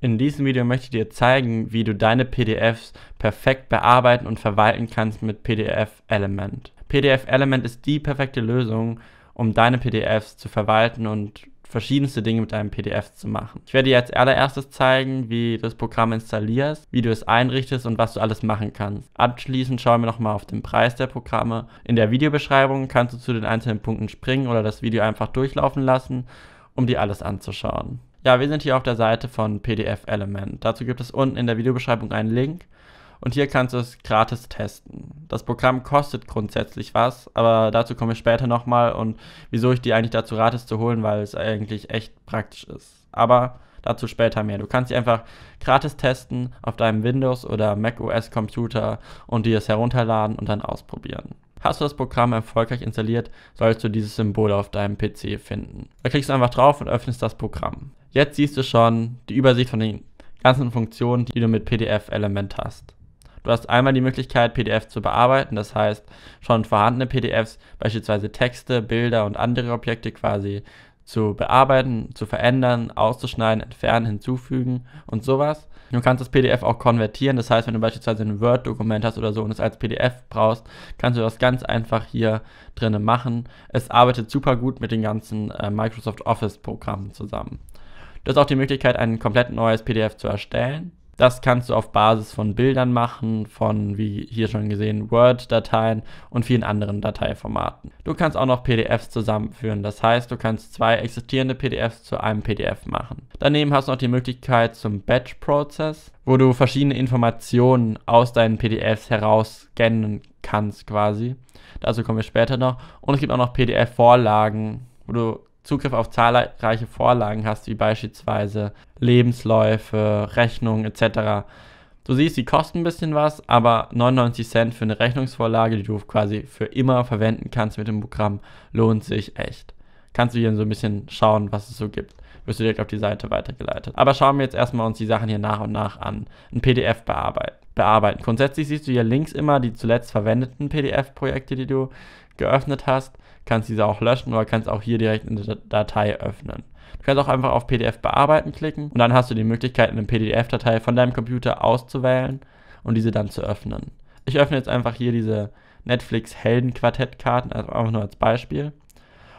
In diesem Video möchte ich dir zeigen, wie du deine PDFs perfekt bearbeiten und verwalten kannst mit PDF Element. PDF Element ist die perfekte Lösung, um deine PDFs zu verwalten und verschiedenste Dinge mit deinen PDFs zu machen. Ich werde dir als allererstes zeigen, wie du das Programm installierst, wie du es einrichtest und was du alles machen kannst. Abschließend schauen wir nochmal auf den Preis der Programme. In der Videobeschreibung kannst du zu den einzelnen Punkten springen oder das Video einfach durchlaufen lassen, um dir alles anzuschauen. Ja, wir sind hier auf der Seite von PDF Element. Dazu gibt es unten in der Videobeschreibung einen Link und hier kannst du es gratis testen. Das Programm kostet grundsätzlich was, aber dazu komme ich später nochmal und wieso ich die eigentlich dazu rate, es zu holen, weil es eigentlich echt praktisch ist. Aber dazu später mehr. Du kannst sie einfach gratis testen auf deinem Windows- oder Mac OS computer und dir es herunterladen und dann ausprobieren. Hast du das Programm erfolgreich installiert, sollst du dieses Symbol auf deinem PC finden. Da klickst du einfach drauf und öffnest das Programm. Jetzt siehst du schon die Übersicht von den ganzen Funktionen, die du mit PDF-Element hast. Du hast einmal die Möglichkeit, PDF zu bearbeiten, das heißt schon vorhandene PDFs, beispielsweise Texte, Bilder und andere Objekte quasi zu bearbeiten, zu verändern, auszuschneiden, entfernen, hinzufügen und sowas. Du kannst das PDF auch konvertieren, das heißt, wenn du beispielsweise ein Word-Dokument hast oder so und es als PDF brauchst, kannst du das ganz einfach hier drinnen machen. Es arbeitet super gut mit den ganzen äh, Microsoft Office-Programmen zusammen. Du hast auch die Möglichkeit, ein komplett neues PDF zu erstellen. Das kannst du auf Basis von Bildern machen, von, wie hier schon gesehen, Word-Dateien und vielen anderen Dateiformaten. Du kannst auch noch PDFs zusammenführen, das heißt, du kannst zwei existierende PDFs zu einem PDF machen. Daneben hast du noch die Möglichkeit zum Batch-Prozess, wo du verschiedene Informationen aus deinen PDFs heraus scannen kannst quasi. Dazu kommen wir später noch. Und es gibt auch noch PDF-Vorlagen, wo du Zugriff auf zahlreiche Vorlagen hast, wie beispielsweise Lebensläufe, Rechnungen etc. Du siehst, die kosten ein bisschen was, aber 99 Cent für eine Rechnungsvorlage, die du quasi für immer verwenden kannst mit dem Programm, lohnt sich echt. Kannst du hier so ein bisschen schauen, was es so gibt. Wirst du direkt auf die Seite weitergeleitet. Aber schauen wir jetzt erstmal uns die Sachen hier nach und nach an. Ein PDF bearbeiten. bearbeiten. Grundsätzlich siehst du hier links immer die zuletzt verwendeten PDF-Projekte, die du geöffnet hast kannst diese auch löschen oder kannst auch hier direkt eine Datei öffnen. Du kannst auch einfach auf PDF bearbeiten klicken und dann hast du die Möglichkeit, eine PDF-Datei von deinem Computer auszuwählen und diese dann zu öffnen. Ich öffne jetzt einfach hier diese Netflix Heldenquartett-Karten, also einfach nur als Beispiel.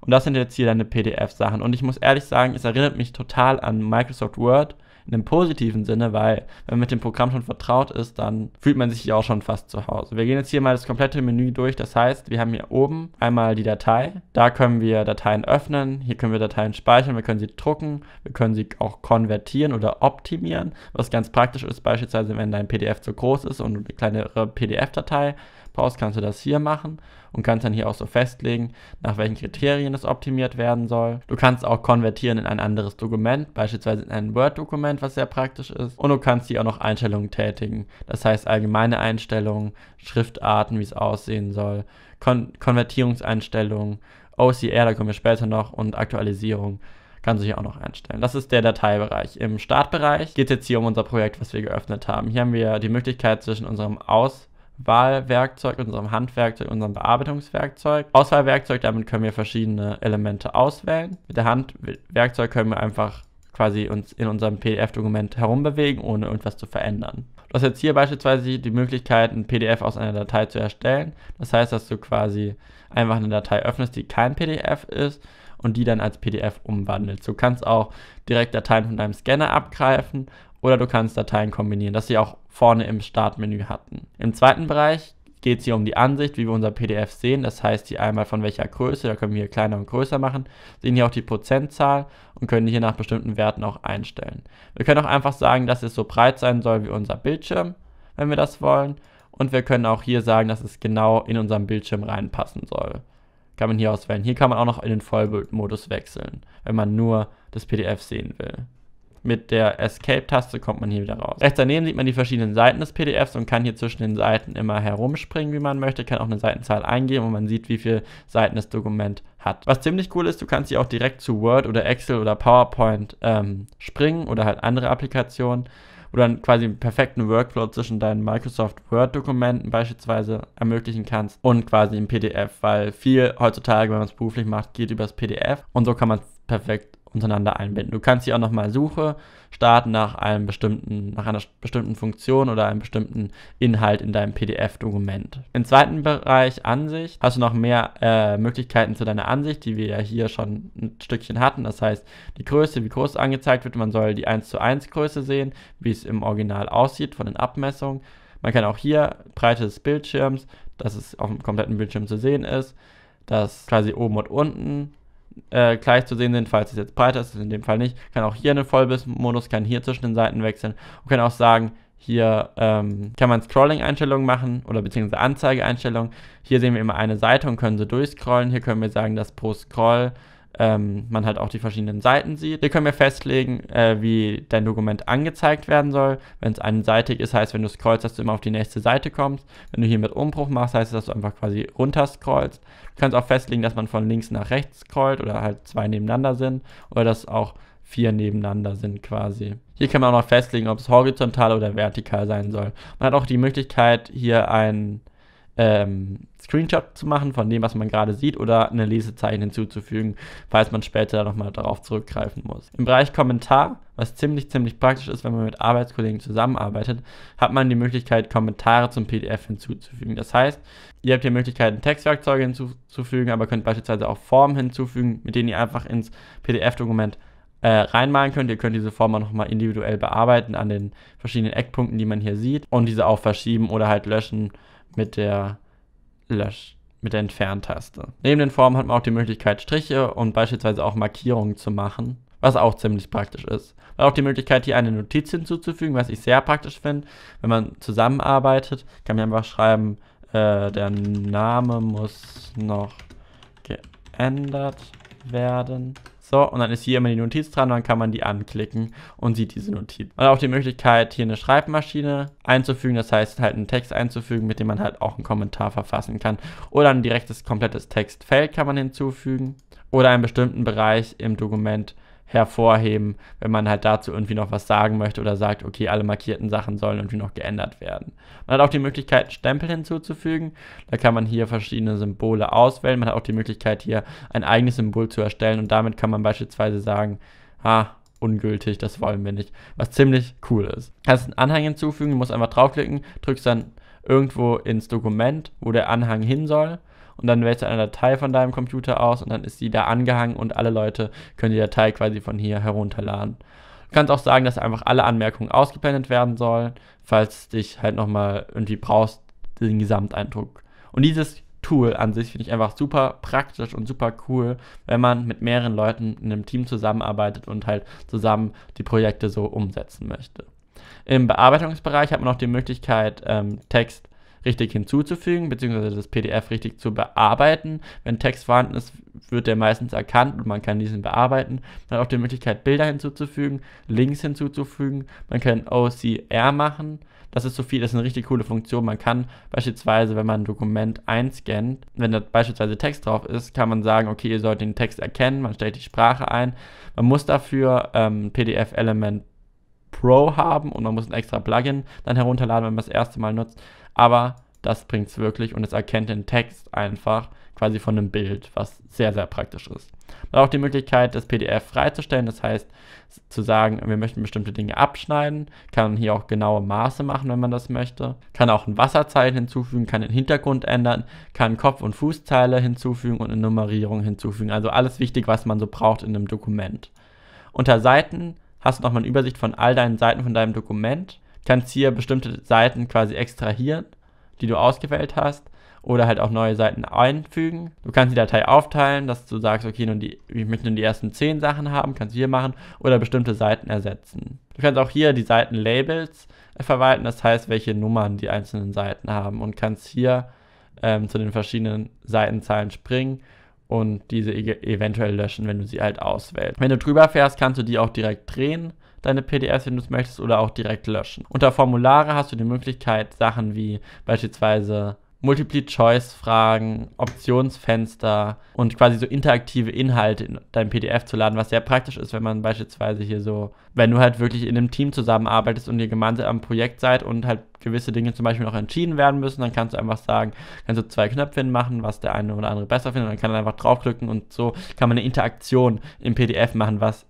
Und das sind jetzt hier deine PDF-Sachen. Und ich muss ehrlich sagen, es erinnert mich total an Microsoft Word in einem positiven Sinne, weil wenn man mit dem Programm schon vertraut ist, dann fühlt man sich ja auch schon fast zu Hause. Wir gehen jetzt hier mal das komplette Menü durch. Das heißt, wir haben hier oben einmal die Datei. Da können wir Dateien öffnen. Hier können wir Dateien speichern. Wir können sie drucken. Wir können sie auch konvertieren oder optimieren. Was ganz praktisch ist, beispielsweise, wenn dein PDF zu groß ist und du eine kleinere PDF-Datei brauchst, kannst du das hier machen und kannst dann hier auch so festlegen, nach welchen Kriterien es optimiert werden soll. Du kannst auch konvertieren in ein anderes Dokument, beispielsweise in ein Word-Dokument, was sehr praktisch ist. Und du kannst hier auch noch Einstellungen tätigen. Das heißt allgemeine Einstellungen, Schriftarten, wie es aussehen soll, Kon Konvertierungseinstellungen, OCR, da kommen wir später noch, und Aktualisierung kannst du hier auch noch einstellen. Das ist der Dateibereich. Im Startbereich geht es jetzt hier um unser Projekt, was wir geöffnet haben. Hier haben wir die Möglichkeit zwischen unserem Aus Wahlwerkzeug, unserem Handwerkzeug, unserem Bearbeitungswerkzeug. Auswahlwerkzeug, damit können wir verschiedene Elemente auswählen. Mit der Handwerkzeug können wir einfach quasi uns in unserem PDF-Dokument herumbewegen, ohne irgendwas zu verändern. Du hast jetzt hier beispielsweise die Möglichkeit, ein PDF aus einer Datei zu erstellen. Das heißt, dass du quasi einfach eine Datei öffnest, die kein PDF ist und die dann als PDF umwandelst. Du kannst auch direkt Dateien von deinem Scanner abgreifen oder du kannst Dateien kombinieren, das sie auch vorne im Startmenü hatten. Im zweiten Bereich geht es hier um die Ansicht, wie wir unser PDF sehen. Das heißt hier einmal von welcher Größe, da können wir hier kleiner und größer machen, sehen hier auch die Prozentzahl und können hier nach bestimmten Werten auch einstellen. Wir können auch einfach sagen, dass es so breit sein soll wie unser Bildschirm, wenn wir das wollen. Und wir können auch hier sagen, dass es genau in unserem Bildschirm reinpassen soll. Kann man hier auswählen. Hier kann man auch noch in den Vollbildmodus wechseln, wenn man nur das PDF sehen will. Mit der Escape-Taste kommt man hier wieder raus. Rechts daneben sieht man die verschiedenen Seiten des PDFs und kann hier zwischen den Seiten immer herumspringen, wie man möchte, kann auch eine Seitenzahl eingeben und man sieht, wie viele Seiten das Dokument hat. Was ziemlich cool ist, du kannst hier auch direkt zu Word oder Excel oder PowerPoint ähm, springen oder halt andere Applikationen wo dann quasi einen perfekten Workflow zwischen deinen Microsoft Word-Dokumenten beispielsweise ermöglichen kannst und quasi im PDF, weil viel heutzutage, wenn man es beruflich macht, geht übers PDF und so kann man es perfekt untereinander einbinden. Du kannst hier auch nochmal Suche starten nach einem bestimmten, nach einer bestimmten Funktion oder einem bestimmten Inhalt in deinem PDF-Dokument. Im zweiten Bereich Ansicht hast du noch mehr äh, Möglichkeiten zu deiner Ansicht, die wir ja hier schon ein Stückchen hatten. Das heißt, die Größe, wie groß angezeigt wird, man soll die 1 zu 1 Größe sehen, wie es im Original aussieht von den Abmessungen. Man kann auch hier Breite des Bildschirms, dass es auf dem kompletten Bildschirm zu sehen ist, das quasi oben und unten äh, gleich zu sehen sind, falls es jetzt breiter ist, in dem Fall nicht. Kann auch hier einen Vollbiss-Modus, kann hier zwischen den Seiten wechseln und kann auch sagen, hier ähm, kann man Scrolling-Einstellungen machen oder beziehungsweise Anzeige-Einstellungen. Hier sehen wir immer eine Seite und können sie durchscrollen. Hier können wir sagen, dass pro Scroll ähm, man halt auch die verschiedenen Seiten sieht. Hier können wir festlegen, äh, wie dein Dokument angezeigt werden soll. Wenn es einseitig ist, heißt, wenn du scrollst, dass du immer auf die nächste Seite kommst. Wenn du hier mit Umbruch machst, heißt es, dass du einfach quasi runter scrollst. Du kannst auch festlegen, dass man von links nach rechts scrollt oder halt zwei nebeneinander sind oder dass auch vier nebeneinander sind quasi. Hier kann man auch noch festlegen, ob es horizontal oder vertikal sein soll. Man hat auch die Möglichkeit, hier einen ähm, Screenshot zu machen von dem, was man gerade sieht, oder eine Lesezeichen hinzuzufügen, falls man später nochmal darauf zurückgreifen muss. Im Bereich Kommentar, was ziemlich, ziemlich praktisch ist, wenn man mit Arbeitskollegen zusammenarbeitet, hat man die Möglichkeit, Kommentare zum PDF hinzuzufügen. Das heißt, ihr habt die Möglichkeit, Textwerkzeuge hinzuzufügen, aber könnt beispielsweise auch Formen hinzufügen, mit denen ihr einfach ins PDF-Dokument äh, reinmalen könnt. Ihr könnt diese Form auch nochmal individuell bearbeiten an den verschiedenen Eckpunkten, die man hier sieht und diese auch verschieben oder halt löschen mit der Lösch mit der Entferntaste. Neben den Formen hat man auch die Möglichkeit, Striche und beispielsweise auch Markierungen zu machen, was auch ziemlich praktisch ist. Man hat auch die Möglichkeit, hier eine Notiz hinzuzufügen, was ich sehr praktisch finde. Wenn man zusammenarbeitet, kann man einfach schreiben, äh, der Name muss noch geändert werden. So, und dann ist hier immer die Notiz dran, dann kann man die anklicken und sieht diese Notiz. Und auch die Möglichkeit, hier eine Schreibmaschine einzufügen, das heißt halt einen Text einzufügen, mit dem man halt auch einen Kommentar verfassen kann. Oder ein direktes, komplettes Textfeld kann man hinzufügen. Oder einen bestimmten Bereich im Dokument hervorheben, wenn man halt dazu irgendwie noch was sagen möchte oder sagt, okay, alle markierten Sachen sollen irgendwie noch geändert werden. Man hat auch die Möglichkeit, Stempel hinzuzufügen. Da kann man hier verschiedene Symbole auswählen. Man hat auch die Möglichkeit, hier ein eigenes Symbol zu erstellen und damit kann man beispielsweise sagen, ha, ungültig, das wollen wir nicht, was ziemlich cool ist. Kannst einen Anhang hinzufügen, du musst einfach draufklicken, drückst dann irgendwo ins Dokument, wo der Anhang hin soll und dann wählst du eine Datei von deinem Computer aus und dann ist die da angehangen und alle Leute können die Datei quasi von hier herunterladen. Du kannst auch sagen, dass einfach alle Anmerkungen ausgeblendet werden sollen, falls dich halt nochmal irgendwie brauchst, den Gesamteindruck. Und dieses Tool an sich finde ich einfach super praktisch und super cool, wenn man mit mehreren Leuten in einem Team zusammenarbeitet und halt zusammen die Projekte so umsetzen möchte. Im Bearbeitungsbereich hat man noch die Möglichkeit, ähm, Text richtig hinzuzufügen, beziehungsweise das PDF richtig zu bearbeiten. Wenn Text vorhanden ist, wird der meistens erkannt und man kann diesen bearbeiten. Man hat auch die Möglichkeit, Bilder hinzuzufügen, Links hinzuzufügen. Man kann OCR machen. Das ist so viel, das ist eine richtig coole Funktion. Man kann beispielsweise, wenn man ein Dokument einscannt, wenn da beispielsweise Text drauf ist, kann man sagen, okay, ihr sollt den Text erkennen, man stellt die Sprache ein. Man muss dafür ähm, PDF-Element Pro haben und man muss ein extra Plugin dann herunterladen, wenn man das erste Mal nutzt. Aber das bringt es wirklich und es erkennt den Text einfach quasi von einem Bild, was sehr, sehr praktisch ist. Man hat auch die Möglichkeit, das PDF freizustellen, das heißt zu sagen, wir möchten bestimmte Dinge abschneiden, kann hier auch genaue Maße machen, wenn man das möchte, kann auch ein Wasserzeichen hinzufügen, kann den Hintergrund ändern, kann Kopf- und Fußzeile hinzufügen und eine Nummerierung hinzufügen, also alles wichtig, was man so braucht in einem Dokument. Unter Seiten hast du nochmal eine Übersicht von all deinen Seiten von deinem Dokument, kannst hier bestimmte Seiten quasi extrahieren, die du ausgewählt hast, oder halt auch neue Seiten einfügen. Du kannst die Datei aufteilen, dass du sagst, okay, nun die, ich möchte nur die ersten 10 Sachen haben, kannst du hier machen, oder bestimmte Seiten ersetzen. Du kannst auch hier die Seitenlabels äh, verwalten, das heißt, welche Nummern die einzelnen Seiten haben und kannst hier ähm, zu den verschiedenen Seitenzahlen springen und diese e-, eventuell löschen, wenn du sie halt auswählst. Wenn du drüber fährst, kannst du die auch direkt drehen deine PDFs, wenn du es möchtest, oder auch direkt löschen. Unter Formulare hast du die Möglichkeit, Sachen wie beispielsweise Multiple-Choice-Fragen, Optionsfenster und quasi so interaktive Inhalte in deinem PDF zu laden, was sehr praktisch ist, wenn man beispielsweise hier so, wenn du halt wirklich in einem Team zusammenarbeitest und ihr gemeinsam am Projekt seid und halt gewisse Dinge zum Beispiel noch entschieden werden müssen, dann kannst du einfach sagen, kannst du zwei Knöpfe hinmachen, was der eine oder andere besser findet, und dann kann er einfach draufklicken und so kann man eine Interaktion im PDF machen, was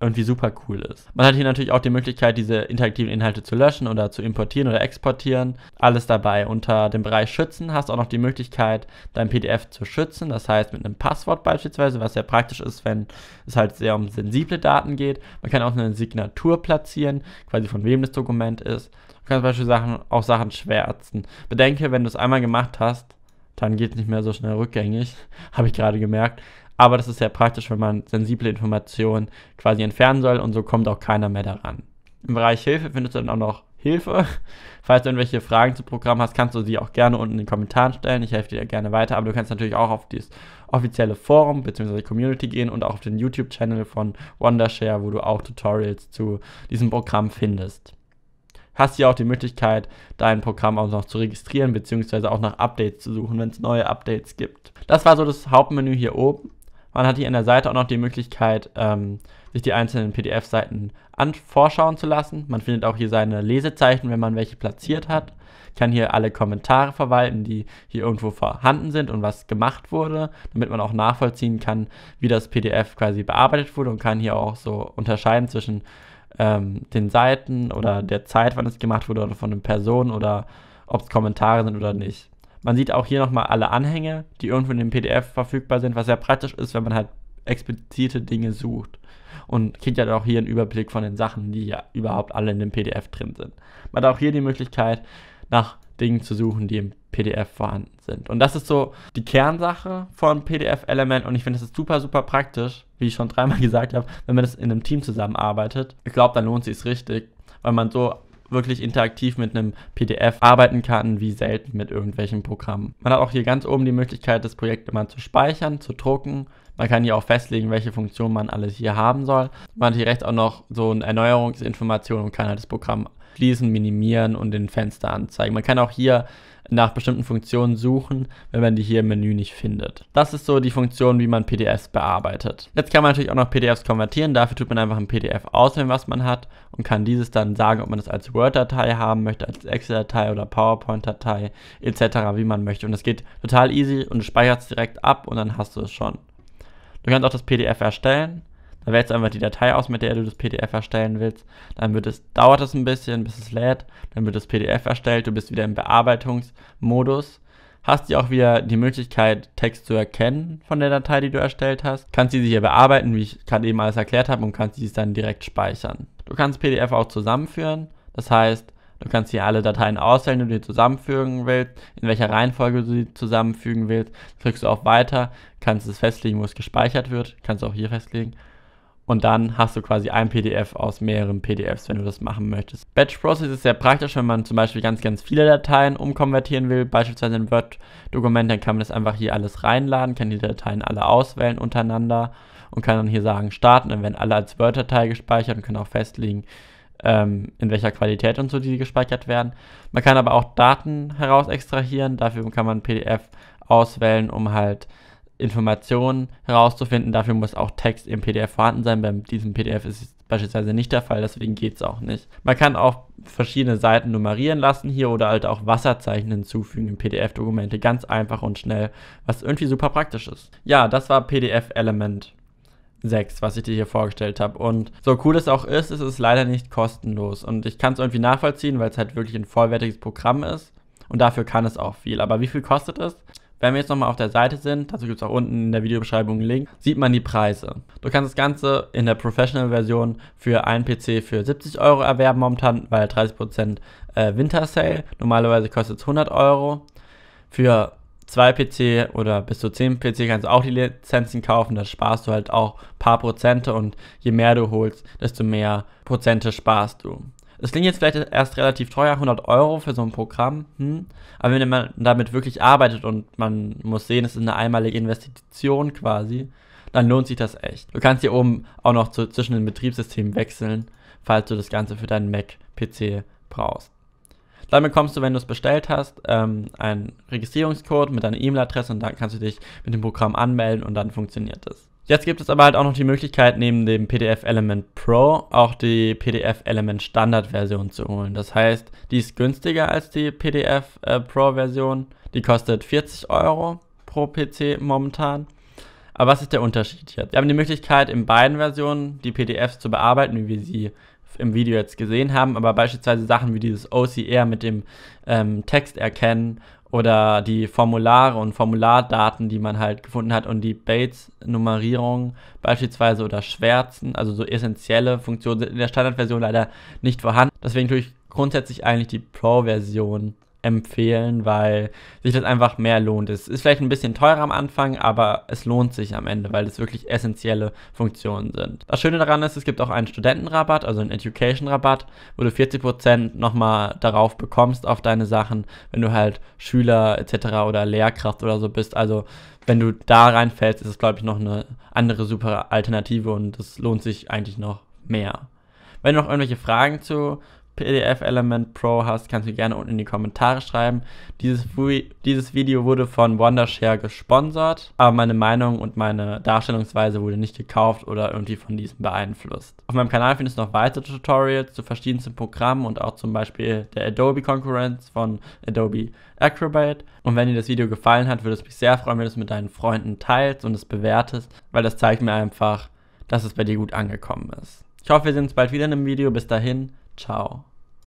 irgendwie super cool ist. Man hat hier natürlich auch die Möglichkeit, diese interaktiven Inhalte zu löschen oder zu importieren oder exportieren. Alles dabei. Unter dem Bereich Schützen hast du auch noch die Möglichkeit, dein PDF zu schützen. Das heißt mit einem Passwort beispielsweise, was sehr praktisch ist, wenn es halt sehr um sensible Daten geht. Man kann auch eine Signatur platzieren, quasi von wem das Dokument ist. Man kann zum Beispiel Sachen, auch Sachen schwärzen. Bedenke, wenn du es einmal gemacht hast, dann geht es nicht mehr so schnell rückgängig. Habe ich gerade gemerkt aber das ist sehr praktisch, wenn man sensible Informationen quasi entfernen soll und so kommt auch keiner mehr daran. Im Bereich Hilfe findest du dann auch noch Hilfe. Falls du irgendwelche Fragen zum Programm hast, kannst du sie auch gerne unten in den Kommentaren stellen. Ich helfe dir gerne weiter, aber du kannst natürlich auch auf das offizielle Forum bzw. Community gehen und auch auf den YouTube-Channel von Wondershare, wo du auch Tutorials zu diesem Programm findest. Hast hier auch die Möglichkeit, dein Programm auch noch zu registrieren bzw. auch nach Updates zu suchen, wenn es neue Updates gibt. Das war so das Hauptmenü hier oben. Man hat hier an der Seite auch noch die Möglichkeit, ähm, sich die einzelnen PDF-Seiten vorschauen zu lassen. Man findet auch hier seine Lesezeichen, wenn man welche platziert hat. Kann hier alle Kommentare verwalten, die hier irgendwo vorhanden sind und was gemacht wurde, damit man auch nachvollziehen kann, wie das PDF quasi bearbeitet wurde und kann hier auch so unterscheiden zwischen ähm, den Seiten oder der Zeit, wann es gemacht wurde oder von den Personen oder ob es Kommentare sind oder nicht. Man sieht auch hier nochmal alle Anhänge, die irgendwo in dem PDF verfügbar sind, was sehr praktisch ist, wenn man halt explizite Dinge sucht. Und kriegt ja halt auch hier einen Überblick von den Sachen, die ja überhaupt alle in dem PDF drin sind. Man hat auch hier die Möglichkeit, nach Dingen zu suchen, die im PDF vorhanden sind. Und das ist so die Kernsache von PDF-Element und ich finde, das ist super, super praktisch, wie ich schon dreimal gesagt habe, wenn man das in einem Team zusammenarbeitet. Ich glaube, dann lohnt sich es richtig, weil man so wirklich interaktiv mit einem PDF arbeiten kann, wie selten mit irgendwelchen Programmen. Man hat auch hier ganz oben die Möglichkeit, das Projekt immer zu speichern, zu drucken. Man kann hier auch festlegen, welche Funktion man alles hier haben soll. Man hat hier rechts auch noch so eine Erneuerungsinformation und kann halt das Programm schließen, minimieren und den Fenster anzeigen. Man kann auch hier nach bestimmten Funktionen suchen, wenn man die hier im Menü nicht findet. Das ist so die Funktion, wie man PDFs bearbeitet. Jetzt kann man natürlich auch noch PDFs konvertieren. Dafür tut man einfach ein PDF auswählen, was man hat und kann dieses dann sagen, ob man das als Word-Datei haben möchte, als Excel-Datei oder PowerPoint-Datei etc., wie man möchte. Und es geht total easy und du speicherst direkt ab und dann hast du es schon. Du kannst auch das PDF erstellen dann wählst du einfach die Datei aus, mit der du das PDF erstellen willst. Dann wird es, dauert es ein bisschen, bis es lädt. Dann wird das PDF erstellt. Du bist wieder im Bearbeitungsmodus. Hast ja auch wieder die Möglichkeit, Text zu erkennen von der Datei, die du erstellt hast. Kannst diese hier bearbeiten, wie ich gerade eben alles erklärt habe, und kannst dies dann direkt speichern. Du kannst PDF auch zusammenführen. Das heißt, Du kannst hier alle Dateien auswählen, die du dir zusammenfügen willst, in welcher Reihenfolge du sie zusammenfügen willst. Klickst du auf Weiter, kannst es festlegen, wo es gespeichert wird, kannst du auch hier festlegen, und dann hast du quasi ein PDF aus mehreren PDFs, wenn du das machen möchtest. Batch Process ist sehr praktisch, wenn man zum Beispiel ganz, ganz viele Dateien umkonvertieren will, beispielsweise ein Word-Dokument, dann kann man das einfach hier alles reinladen, kann die Dateien alle auswählen untereinander und kann dann hier sagen starten, dann werden alle als Word-Datei gespeichert und kann auch festlegen, ähm, in welcher Qualität und so die gespeichert werden. Man kann aber auch Daten heraus extrahieren, dafür kann man PDF auswählen, um halt Informationen herauszufinden. Dafür muss auch Text im PDF vorhanden sein. Bei diesem PDF ist es beispielsweise nicht der Fall, deswegen geht es auch nicht. Man kann auch verschiedene Seiten nummerieren lassen hier oder halt auch Wasserzeichen hinzufügen in PDF-Dokumente. Ganz einfach und schnell, was irgendwie super praktisch ist. Ja, das war PDF-Element. 6, was ich dir hier vorgestellt habe. Und so cool es auch ist, ist es leider nicht kostenlos. Und ich kann es irgendwie nachvollziehen, weil es halt wirklich ein vollwertiges Programm ist. Und dafür kann es auch viel. Aber wie viel kostet es? Wenn wir jetzt nochmal auf der Seite sind, dazu gibt es auch unten in der Videobeschreibung einen Link, sieht man die Preise. Du kannst das Ganze in der Professional-Version für einen PC für 70 Euro erwerben momentan, weil 30% äh, Winter Sale. Normalerweise kostet es 100 Euro. Für zwei PC oder bis zu 10 PC kannst du auch die Lizenzen kaufen. Da sparst du halt auch ein paar Prozente und je mehr du holst, desto mehr Prozente sparst du. Es klingt jetzt vielleicht erst relativ teuer, 100 Euro für so ein Programm, hm? aber wenn man damit wirklich arbeitet und man muss sehen, es ist eine einmalige Investition quasi, dann lohnt sich das echt. Du kannst hier oben auch noch zu, zwischen den Betriebssystemen wechseln, falls du das Ganze für deinen Mac-PC brauchst. Dann bekommst du, wenn du es bestellt hast, ähm, einen Registrierungscode mit deiner E-Mail-Adresse und dann kannst du dich mit dem Programm anmelden und dann funktioniert es. Jetzt gibt es aber halt auch noch die Möglichkeit, neben dem PDF Element Pro auch die PDF Element Standard Version zu holen. Das heißt, die ist günstiger als die PDF äh, Pro Version. Die kostet 40 Euro pro PC momentan. Aber was ist der Unterschied jetzt? Wir haben die Möglichkeit, in beiden Versionen die PDFs zu bearbeiten, wie wir sie im Video jetzt gesehen haben, aber beispielsweise Sachen wie dieses OCR mit dem ähm, Text erkennen oder die Formulare und Formulardaten, die man halt gefunden hat und die Bates-Nummerierung beispielsweise oder Schwärzen, also so essentielle Funktionen sind in der Standardversion leider nicht vorhanden. Deswegen tue ich grundsätzlich eigentlich die Pro-Version empfehlen, weil sich das einfach mehr lohnt. Es ist vielleicht ein bisschen teurer am Anfang, aber es lohnt sich am Ende, weil es wirklich essentielle Funktionen sind. Das Schöne daran ist, es gibt auch einen Studentenrabatt, also einen Education-Rabatt, wo du 40% nochmal darauf bekommst auf deine Sachen, wenn du halt Schüler etc. oder Lehrkraft oder so bist. Also wenn du da reinfällst, ist es, glaube ich, noch eine andere super Alternative und es lohnt sich eigentlich noch mehr. Wenn du noch irgendwelche Fragen zu PDF Element Pro hast, kannst du gerne unten in die Kommentare schreiben. Dieses, dieses Video wurde von Wondershare gesponsert, aber meine Meinung und meine Darstellungsweise wurde nicht gekauft oder irgendwie von diesem beeinflusst. Auf meinem Kanal findest du noch weitere Tutorials zu verschiedensten Programmen und auch zum Beispiel der Adobe Konkurrenz von Adobe Acrobat. Und wenn dir das Video gefallen hat, würde es mich sehr freuen, wenn du es mit deinen Freunden teilst und es bewertest, weil das zeigt mir einfach, dass es bei dir gut angekommen ist. Ich hoffe, wir sehen uns bald wieder in einem Video. Bis dahin, ciao.